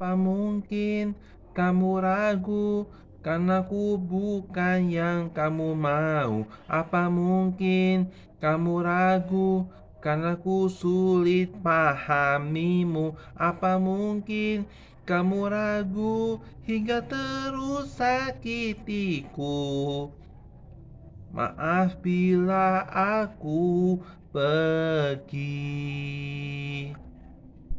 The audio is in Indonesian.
Apa mungkin kamu ragu karena ku bukan yang kamu mau Apa mungkin kamu ragu karena ku sulit pahamimu Apa mungkin kamu ragu hingga terus sakitiku Maaf bila aku pergi